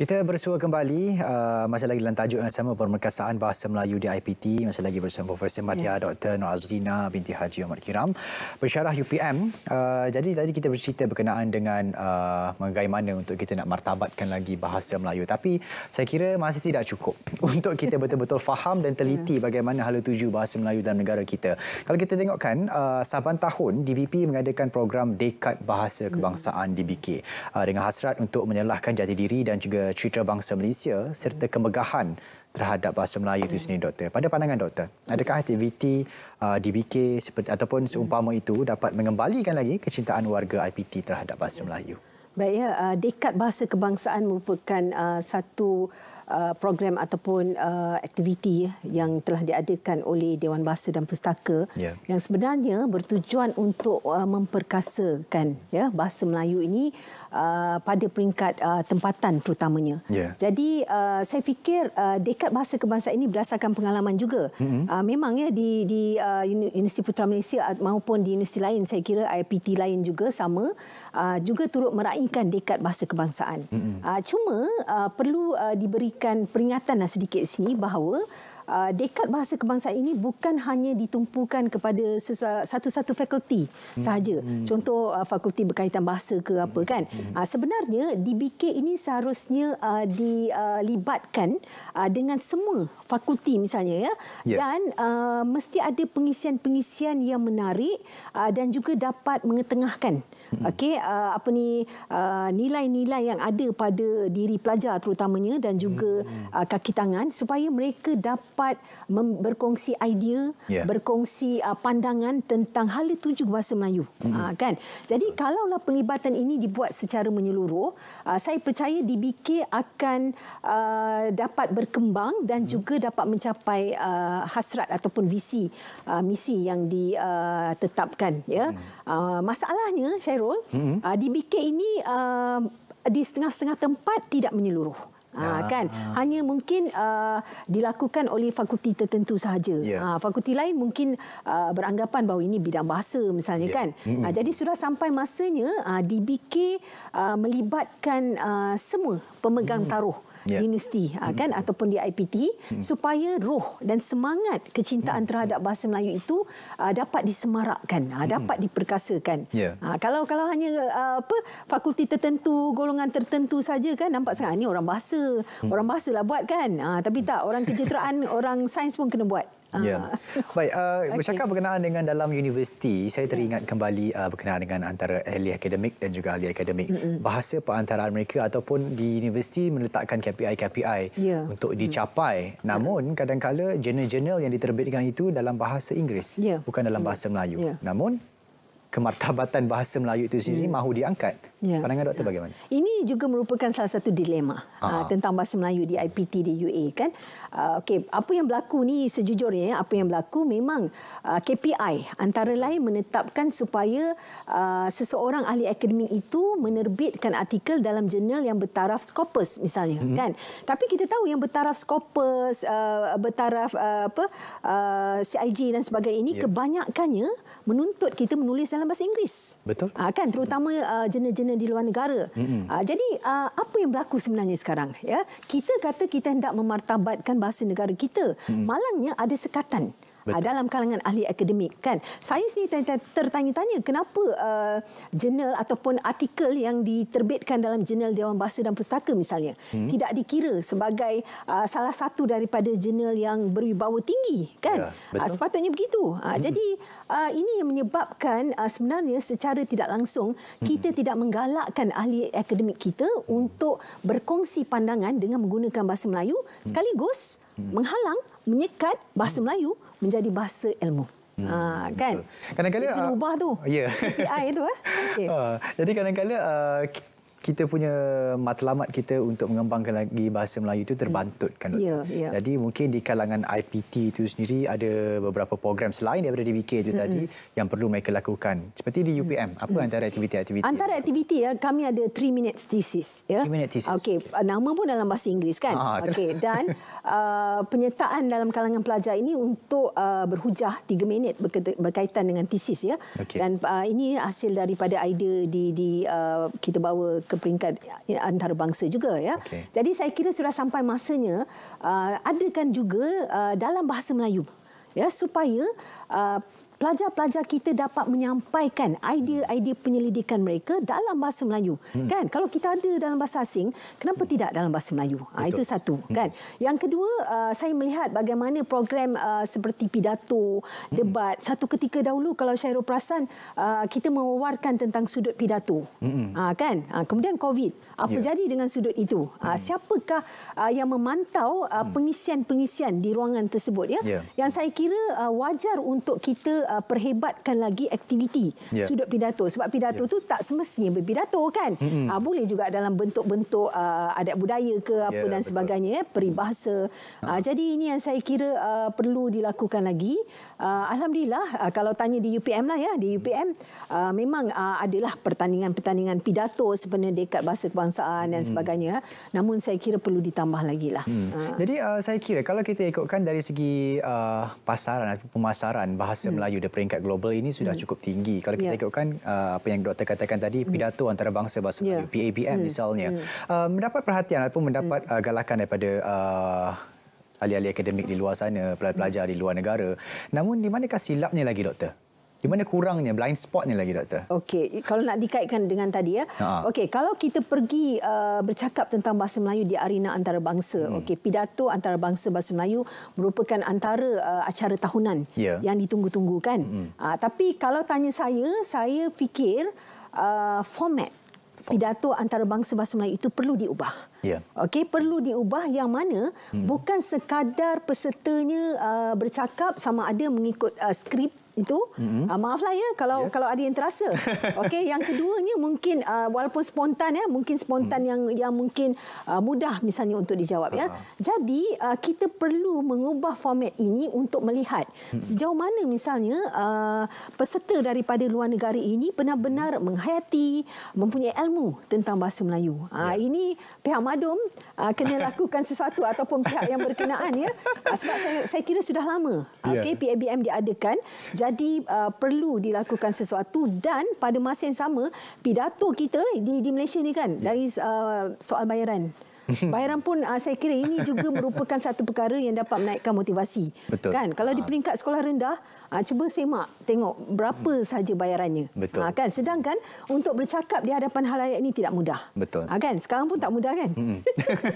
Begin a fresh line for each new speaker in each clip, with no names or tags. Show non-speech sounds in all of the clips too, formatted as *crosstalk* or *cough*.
Kita bersua kembali uh, masih lagi dalam tajuk yang sama pemerkasaan bahasa Melayu di IPT masih lagi bersama Profesor Madya yeah. Dr. Nur Azrina binti Haji Omar Kiram bersyarah UPM uh, jadi tadi kita bercerita berkenaan dengan uh, bagaimana untuk kita nak martabatkan lagi bahasa Melayu tapi saya kira masih tidak cukup *laughs* untuk kita betul-betul faham dan teliti ya. bagaimana hala tuju bahasa Melayu dalam negara kita kalau kita tengokkan uh, saban tahun DBP mengadakan program dekad bahasa kebangsaan DBK uh, dengan hasrat untuk menyelahkan jati diri dan juga citra bangsa Malaysia serta hmm. kemegahan terhadap bahasa Melayu itu hmm. sendiri doktor. Pada pandangan doktor, adakah aktiviti uh, DBK seperti ataupun hmm. seumpama itu dapat mengembalikan lagi kecintaan warga IPT terhadap bahasa Melayu?
Baik ya, uh, dekat bahasa kebangsaan merupakan uh, satu Uh, program ataupun uh, aktiviti yang telah diadakan oleh Dewan Bahasa dan Pustaka yeah. yang sebenarnya bertujuan untuk uh, memperkasakan ya bahasa Melayu ini uh, pada peringkat uh, tempatan terutamanya. Yeah. Jadi uh, saya fikir uh, dekat bahasa kebangsaan ini berdasarkan pengalaman juga. Mm-hmm. Uh, memang ya di di uh, Universiti Putra Malaysia maupun di universiti lain saya kira IPT lain juga sama uh, juga turut meraihkan dekat bahasa kebangsaan. Mm-hmm. Uh, cuma uh, perlu uh, diberi memberikan peringatan lah sedikit sini bahawa Ah, dekat bahasa kebangsaan ini bukan hanya ditumpukan kepada satu-satu fakulti hmm. sahaja. Hmm. Contoh uh, fakulti berkaitan bahasa ke apa hmm. kan. Hmm. Uh, sebenarnya DBK ini seharusnya uh, dilibatkan uh, dengan semua fakulti misalnya ya. Yeah. Dan uh, mesti ada pengisian-pengisian yang menarik uh, dan juga dapat mengetengahkan hmm. Okey uh, apa ni nilai-nilai uh, yang ada pada diri pelajar terutamanya dan juga uh, kaki tangan supaya mereka dapat dapat berkongsi idea, yeah. berkongsi uh, pandangan tentang hal itu juga bahasa Melayu. Mm-hmm. Uh, kan? Jadi kalaulah penglibatan ini dibuat secara menyeluruh, uh, saya percaya DBK akan uh, dapat berkembang dan mm-hmm. juga dapat mencapai uh, hasrat ataupun visi uh, misi yang ditetapkan. Ya? Mm-hmm. Uh, masalahnya, Syairul, mm-hmm. uh, DBK ini uh, di setengah-setengah tempat tidak menyeluruh. Ha, kan ha. hanya mungkin uh, dilakukan oleh fakulti tertentu sahaja. Yeah. Ya. Ha, fakulti lain mungkin uh, beranggapan bahawa ini bidang bahasa misalnya yeah. kan. Mm. Ha, jadi sudah sampai masanya uh, DBK uh, melibatkan uh, semua pemegang mm. taruh yeah. universiti mm. kan ataupun di IPT mm. supaya roh dan semangat kecintaan mm. terhadap bahasa Melayu itu uh, dapat disemarakkan, uh, dapat mm. diperkasakan. Yeah. Ya. Ha, kalau kalau hanya uh, apa fakulti tertentu, golongan tertentu saja kan nampak sangat ini orang bahasa Hmm. Orang bahasa lah buat kan. Ha, tapi tak, orang kejuteraan, *laughs* orang sains pun kena buat. Ha. Ya.
Baik, uh, *laughs* bercakap okay. berkenaan dengan dalam universiti, saya ya. teringat kembali uh, berkenaan dengan antara ahli akademik dan juga ahli akademik. Mm-mm. Bahasa perantaraan mereka ataupun di universiti meletakkan KPI-KPI yeah. untuk mm. dicapai. Mm. Namun, ya. kadangkala jurnal-jurnal yang diterbitkan itu dalam bahasa Inggeris, yeah. bukan dalam ya. bahasa Melayu. Yeah. Namun, kemartabatan bahasa Melayu itu sendiri mm. mahu diangkat. Ya. Pandangan doktor bagaimana?
Ini juga merupakan salah satu dilema ha. tentang bahasa Melayu di IPT di UA kan. Ah, okey, apa yang berlaku ni sejujurnya apa yang berlaku memang KPI antara lain menetapkan supaya seseorang ahli akademik itu menerbitkan artikel dalam jurnal yang bertaraf Scopus misalnya hmm. kan. Tapi kita tahu yang bertaraf Scopus, bertaraf apa CIG dan sebagainya ini ya. kebanyakannya menuntut kita menulis dalam bahasa Inggeris. Betul. kan terutama jurnal-jurnal partner di luar negara. Mm-hmm. jadi ah, apa yang berlaku sebenarnya sekarang? Ya, kita kata kita hendak memartabatkan bahasa negara kita. Mm-hmm. Malangnya ada sekatan. Ah, betul. dalam kalangan ahli akademik kan. Saya sendiri tertanya-tanya kenapa uh, jurnal ataupun artikel yang diterbitkan dalam jurnal Dewan Bahasa dan Pustaka misalnya hmm. tidak dikira sebagai uh, salah satu daripada jurnal yang berwibawa tinggi kan. Ya, uh, sepatutnya begitu. Uh, hmm. Jadi uh, ini yang menyebabkan uh, sebenarnya secara tidak langsung hmm. kita tidak menggalakkan ahli akademik kita untuk berkongsi pandangan dengan menggunakan bahasa Melayu hmm. sekaligus hmm. menghalang menyekat bahasa hmm. Melayu menjadi bahasa ilmu. Hmm, ha, kan? Kadang-kadang uh, tu. *laughs* Ya. Yeah. tu eh.
*laughs* Okay. Uh, ah, jadi kadang-kadang uh, kita punya matlamat kita untuk mengembangkan lagi bahasa Melayu itu terbantut kan. Yeah, yeah. Ya. Jadi mungkin di kalangan IPT itu sendiri ada beberapa program selain daripada DBK itu mm -hmm. tadi yang perlu mereka lakukan. Seperti di UPM, mm. apa mm -hmm. antara aktiviti-aktiviti? Antara
aktiviti ya, kami ada 3 minute thesis ya. 3 minute thesis. Okey, okay. nama pun dalam bahasa Inggeris kan. Ah, Okey, dan *laughs* uh, penyertaan dalam kalangan pelajar ini untuk uh, berhujah 3 minit berkaitan dengan thesis ya. Okay. Dan uh, ini hasil daripada idea di di uh, kita bawa ke peringkat eh, antarabangsa juga ya. Okay. Jadi saya kira sudah sampai masanya uh, adakan juga uh, dalam bahasa Melayu ya supaya uh, pelajar-pelajar kita dapat menyampaikan idea-idea penyelidikan mereka dalam bahasa Melayu. Hmm. Kan? Kalau kita ada dalam bahasa asing, kenapa hmm. tidak dalam bahasa Melayu? Ha, itu satu. Hmm. kan? Yang kedua, uh, saya melihat bagaimana program uh, seperti pidato, hmm. debat. Hmm. Satu ketika dahulu, kalau Syairul Perasan, uh, kita mewawarkan tentang sudut pidato. Hmm. Ha, kan? Ha, kemudian COVID. Apa yeah. jadi dengan sudut itu? Hmm. Ha, siapakah uh, yang memantau uh, pengisian-pengisian di ruangan tersebut? Ya? Yeah. Yang saya kira uh, wajar untuk kita uh, perhebatkan lagi aktiviti yeah. sudut pidato sebab pidato yeah. tu tak semestinya berpidato kan mm-hmm. uh, boleh juga dalam bentuk-bentuk uh, adat budaya ke apa yeah, dan betul. sebagainya eh, peribahasa mm-hmm. uh, jadi ini yang saya kira uh, perlu dilakukan lagi uh, alhamdulillah uh, kalau tanya di UPM lah ya di UPM uh, memang uh, adalah pertandingan-pertandingan pidato sebenarnya dekat bahasa kebangsaan mm-hmm. dan mm. sebagainya namun saya kira perlu ditambah lagi lah mm. uh. jadi uh, saya kira kalau kita ikutkan
dari segi uh, pasaran atau pemasaran bahasa mm. Melayu pada peringkat global ini sudah hmm. cukup tinggi. Kalau kita yeah. Ya. ikutkan uh, apa yang doktor katakan tadi, hmm. pidato antara bangsa bahasa ya. Melayu, PABM hmm. misalnya, hmm. Uh, mendapat perhatian ataupun mendapat hmm. uh, galakan daripada uh, ahli-ahli akademik di luar sana, pelajar-pelajar hmm. di luar negara. Namun di manakah silapnya lagi doktor? Di mana kurangnya blind spotnya lagi doktor?
Okey, kalau nak dikaitkan dengan tadi ya. Ha. Okey, kalau kita pergi uh, bercakap tentang bahasa Melayu di arena antarabangsa, hmm. okey, pidato antarabangsa bahasa Melayu merupakan antara uh, acara tahunan yeah. yang ditunggu-tunggu kan. Hmm. Uh, tapi kalau tanya saya, saya fikir uh, format pidato antarabangsa bahasa Melayu itu perlu diubah. Ya. Okey, perlu diubah yang mana hmm. bukan sekadar pesertanya uh, bercakap sama ada mengikut uh, skrip itu mm-hmm. uh, ah, maaf ya kalau yeah. kalau ada yang terasa *laughs* okey yang keduanya mungkin uh, walaupun spontan ya mungkin spontan mm. yang yang mungkin uh, mudah misalnya untuk dijawab uh-huh. ya jadi uh, kita perlu mengubah format ini untuk melihat mm-hmm. sejauh mana misalnya uh, peserta daripada luar negara ini benar-benar mm. menghayati mempunyai ilmu tentang bahasa Melayu yeah. uh, ya. ini pihak madum uh, kena *laughs* lakukan sesuatu ataupun pihak yang berkenaan ya uh, sebab saya, saya kira sudah lama yeah. okey PABM diadakan jadi uh, perlu dilakukan sesuatu dan pada masa yang sama pidato kita di, di Malaysia ni kan ya. dari uh, soal bayaran. *laughs* Bayaran pun uh, saya kira ini juga merupakan satu perkara yang dapat menaikkan motivasi. Betul. Kan? Kalau di ah. peringkat sekolah rendah, uh, cuba semak tengok berapa hmm. sahaja bayarannya. Betul. Uh, kan? Sedangkan untuk bercakap di hadapan halayak ini tidak mudah. Betul. Uh, kan? Sekarang pun tak mudah kan? Hmm.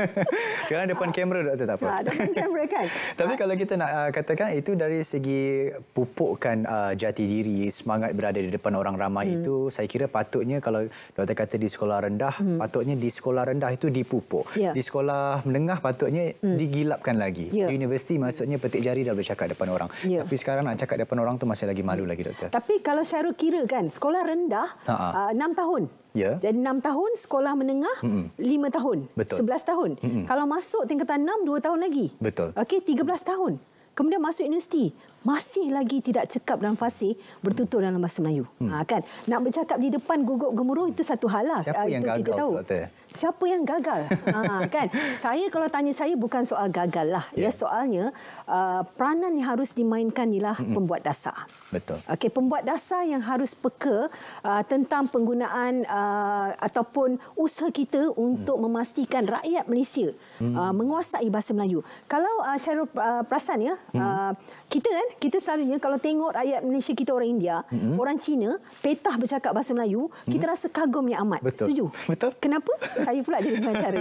*laughs* Sekarang depan kamera doktor tak apa? Ha, depan kamera kan? *laughs* Tapi ha. kalau kita nak uh, katakan itu dari segi pupukkan uh, jati diri, semangat berada di depan orang ramai hmm. itu, saya kira patutnya kalau doktor kata di sekolah rendah, hmm. patutnya di sekolah rendah itu dipupuk yeah. di sekolah menengah patutnya mm. digilapkan lagi. Yeah. Di universiti maksudnya petik jari dah boleh cakap depan orang. Yeah. Tapi sekarang nak cakap depan orang tu masih lagi malu lagi doktor.
Tapi kalau Syarul kira kan sekolah rendah ha -ha. Uh, 6 tahun. Yeah. Jadi enam tahun sekolah menengah mm -mm. 5 tahun. Betul. 11 tahun. Mm -mm. Kalau masuk tingkatan enam dua tahun lagi. Betul. Okey tiga belas tahun. Kemudian masuk universiti masih lagi tidak cekap dan fasih bertutur dalam bahasa Melayu. Hmm. Ha, kan? Nak bercakap di depan gugup gemuruh itu satu hal lah. Siapa uh, yang gagal, tahu. Doktor? Siapa yang gagal? ha, *laughs* kan? Saya kalau tanya saya bukan soal gagal lah. Yeah. Ya, soalnya uh, peranan yang harus dimainkan ialah mm -mm. pembuat dasar. Betul. Okey, pembuat dasar yang harus peka uh, tentang penggunaan uh, ataupun usaha kita untuk mm. memastikan rakyat Malaysia mm. uh, hmm. menguasai bahasa Melayu. Kalau uh, Syairul uh, perasan ya, mm. uh, kita kan kita selalunya kalau tengok rakyat Malaysia kita orang India, mm-hmm. orang Cina, petah bercakap bahasa Melayu, mm-hmm. kita rasa kagumnya amat. Betul. Setuju? *laughs* Betul. Kenapa? Saya pula jadi pengacara.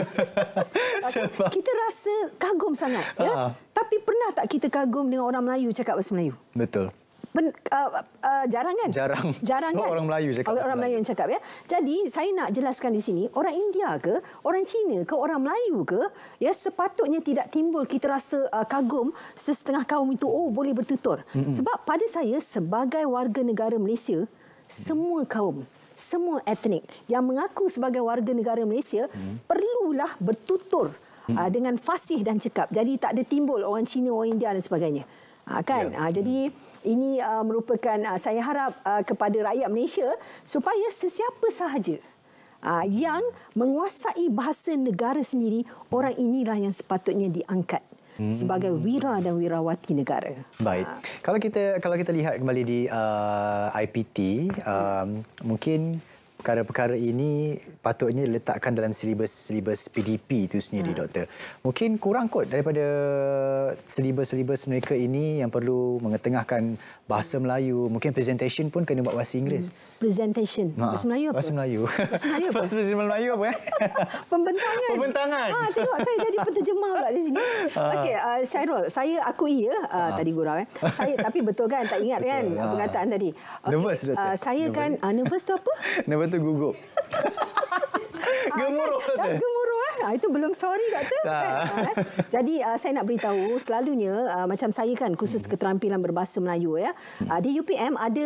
okay. *laughs* Kita rasa kagum sangat. Ya? Ah. Tapi pernah tak kita kagum dengan orang Melayu cakap bahasa Melayu? Betul pen, uh, uh, jarang kan? Jarang. *laughs* Jarang so, kan? Orang Melayu cakap. Orang, orang Melayu yang cakap ya. Jadi saya nak jelaskan di sini orang India ke, orang Cina ke, orang Melayu ke, ya sepatutnya tidak timbul kita rasa uh, kagum sesetengah kaum itu oh boleh bertutur. Mm-mm. Sebab pada saya sebagai warga negara Malaysia, mm. semua kaum semua etnik yang mengaku sebagai warga negara Malaysia hmm. perlulah bertutur uh, dengan fasih dan cekap. Jadi tak ada timbul orang Cina, orang India dan sebagainya. Ha, kan? Ya. Ha, jadi ini uh, merupakan uh, saya harap uh, kepada rakyat Malaysia supaya sesiapa sahaja uh, yang menguasai bahasa negara sendiri, orang inilah yang sepatutnya diangkat hmm. sebagai wira dan wirawati negara. Baik. Ha.
Kalau kita kalau kita lihat kembali di uh, IPT, uh, um, mungkin perkara-perkara ini patutnya diletakkan dalam silibus-silibus PDP itu sendiri hmm. doktor. Mungkin kurang kot daripada silibus-silibus mereka ini yang perlu mengetengahkan bahasa hmm. Melayu, mungkin presentation pun kena buat bahasa Inggeris.
Hmm. Presentation ha. bahasa Melayu apa? Bahasa
Melayu. Bahasa
Melayu apa? *laughs* Bahasa Melayu apa eh? *laughs* Pembentangan. Pembentangan. Ha, tengok saya jadi penterjemah pula di sini. Ha. Okey, uh, Syairul, saya aku iya uh, ah, ha. tadi gurau eh. Saya tapi betul kan tak ingat betul, kan ha. perkataan tadi. Okay. Nervous doktor. Uh, saya kan, nervous. kan uh, nervous tu apa?
*laughs* nervous tu Gugup,
*laughs* gemuruh. Dah gemuruh ah. ah. Itu belum sorry doktor. Tak. Kan? Ah, eh. Jadi ah, saya nak beritahu selalunya macam saya kan khusus hmm. keterampilan berbahasa Melayu ya. Hmm. Di UPM ada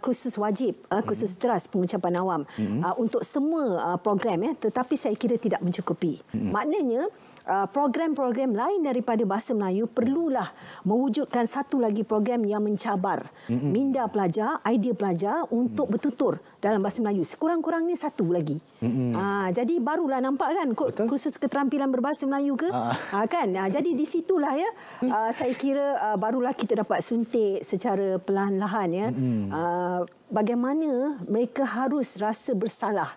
kursus wajib, hmm. kursus teras pengucapan awam untuk semua program ya, tetapi saya kira tidak mencukupi. Maknanya Ah, program-program lain daripada Bahasa Melayu perlulah mewujudkan satu lagi program yang mencabar minda pelajar, idea pelajar untuk mm. bertutur dalam Bahasa Melayu. Sekurang-kurangnya satu lagi. Ha, jadi barulah nampak kan khusus keterampilan berbahasa Melayu ke? Ha, kan? Ha, jadi di situlah ya mm. saya kira barulah kita dapat suntik secara perlahan-lahan ya. Ha, bagaimana mereka harus rasa bersalah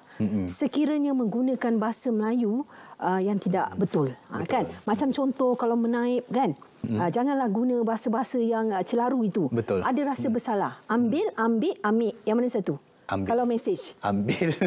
sekiranya menggunakan bahasa Melayu uh, yang tidak betul, betul. Ha, kan macam contoh kalau menaip kan hmm. janganlah guna bahasa-bahasa yang uh, celaru itu betul. ada rasa hmm. bersalah ambil ambil ambil yang mana satu ambil. kalau message
ambil *laughs*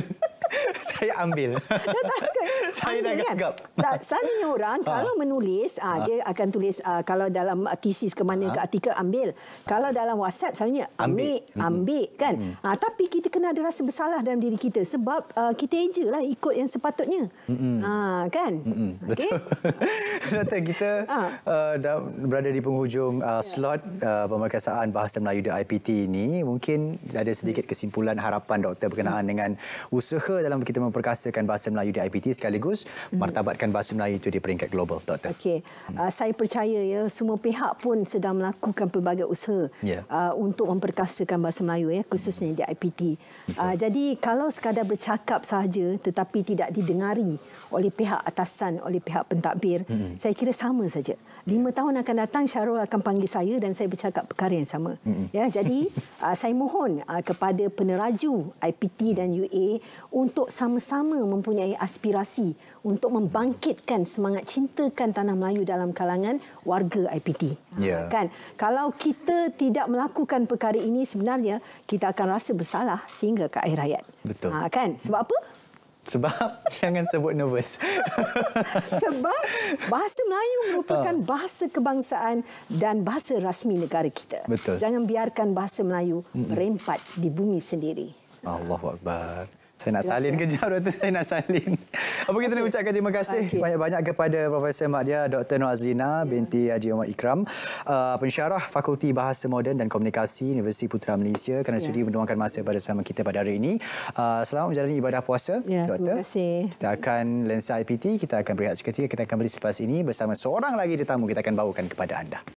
*laughs* saya ambil. *laughs* Dah takkan. Saya dah kan? gagap.
Tak, selalunya orang *laughs* ha. kalau menulis, ah, ha. dia akan tulis uh, kalau dalam ah, tesis ke mana ha. ke artikel, ambil. Kalau dalam WhatsApp, selalunya ambil. Ambil, hmm. ambil kan? Hmm. Ha, tapi kita kena ada rasa bersalah dalam diri kita sebab uh, kita je lah ikut yang sepatutnya. Hmm. Ha, kan? Hmm. Betul.
Okay? kita ha. uh, dah berada di penghujung uh, slot uh, pemerkasaan Bahasa Melayu di IPT ini. Mungkin ada sedikit kesimpulan harapan doktor berkenaan hmm. dengan usaha dalam kita memperkasakan bahasa Melayu di IPT sekaligus hmm. martabatkan bahasa Melayu itu di peringkat global Okey.
Hmm. Uh, saya percaya ya semua pihak pun sedang melakukan pelbagai usaha yeah. Ya. uh, untuk memperkasakan bahasa Melayu ya khususnya hmm. di IPT. Uh, ah, jadi kalau sekadar bercakap saja tetapi tidak didengari oleh pihak atasan oleh pihak pentadbir hmm. saya kira sama saja. Lima yeah. tahun akan datang Syarul akan panggil saya dan saya bercakap perkara yang sama. Hmm. Ya jadi uh, saya mohon uh, kepada peneraju IPT dan UA untuk untuk sama-sama mempunyai aspirasi untuk membangkitkan semangat cintakan tanah Melayu dalam kalangan warga IPT. Yeah. Ya. Kan? Kalau kita tidak melakukan perkara ini sebenarnya kita akan rasa bersalah sehingga ke akhir hayat. Betul. Ha,
kan? Sebab apa? Sebab *laughs* jangan sebut nervous.
*laughs* Sebab bahasa Melayu merupakan ah. bahasa kebangsaan dan bahasa rasmi negara kita. Betul. Jangan biarkan bahasa Melayu merempat di bumi sendiri.
Allahuakbar. Saya nak salin kejap doktor, saya nak salin. *laughs* Apa kita nak ucapkan terima kasih banyak-banyak okay. kepada Profesor Mahdia Dr. Noor Azlina binti Haji Ahmad Ikram, uh, pensyarah Fakulti Bahasa Moden dan Komunikasi Universiti Putra Malaysia kerana yeah. sudi menuangkan masa pada sama kita pada hari ini. Uh, selamat menjalani ibadah puasa, yeah, doktor. Terima kasih. Kita akan lensa IPT, kita akan berehat seketika, kita akan beri selepas ini bersama seorang lagi tetamu kita akan bawakan kepada anda.